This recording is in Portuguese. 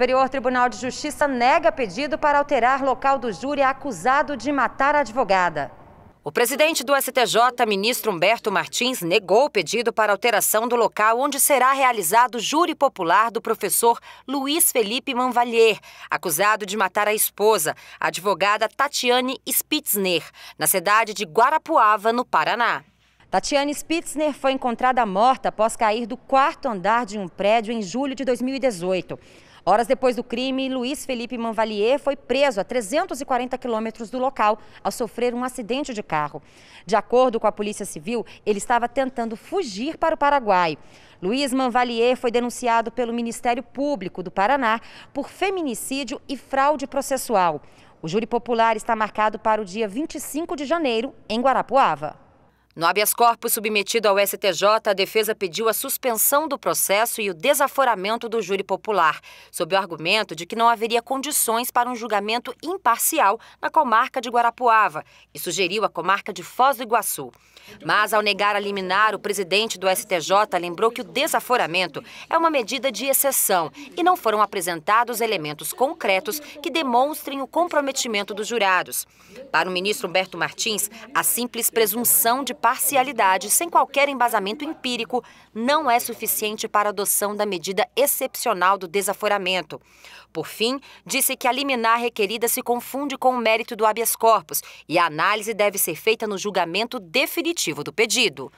Superior Tribunal de Justiça nega pedido para alterar local do júri acusado de matar a advogada. O presidente do STJ, ministro Humberto Martins, negou o pedido para alteração do local onde será realizado o júri popular do professor Luiz Felipe Manvalier, acusado de matar a esposa, a advogada Tatiane Spitzner, na cidade de Guarapuava, no Paraná. Tatiane Spitzner foi encontrada morta após cair do quarto andar de um prédio em julho de 2018. Horas depois do crime, Luiz Felipe Manvalier foi preso a 340 quilômetros do local ao sofrer um acidente de carro. De acordo com a Polícia Civil, ele estava tentando fugir para o Paraguai. Luiz Manvalier foi denunciado pelo Ministério Público do Paraná por feminicídio e fraude processual. O júri popular está marcado para o dia 25 de janeiro, em Guarapuava. No habeas corpus submetido ao STJ, a defesa pediu a suspensão do processo e o desaforamento do júri popular, sob o argumento de que não haveria condições para um julgamento imparcial na comarca de Guarapuava e sugeriu a comarca de Foz do Iguaçu. Mas, ao negar a liminar, o presidente do STJ lembrou que o desaforamento é uma medida de exceção e não foram apresentados elementos concretos que demonstrem o comprometimento dos jurados. Para o ministro Humberto Martins, a simples presunção de parcialidade, sem qualquer embasamento empírico, não é suficiente para a adoção da medida excepcional do desaforamento. Por fim, disse que a liminar requerida se confunde com o mérito do habeas corpus e a análise deve ser feita no julgamento definitivo do pedido.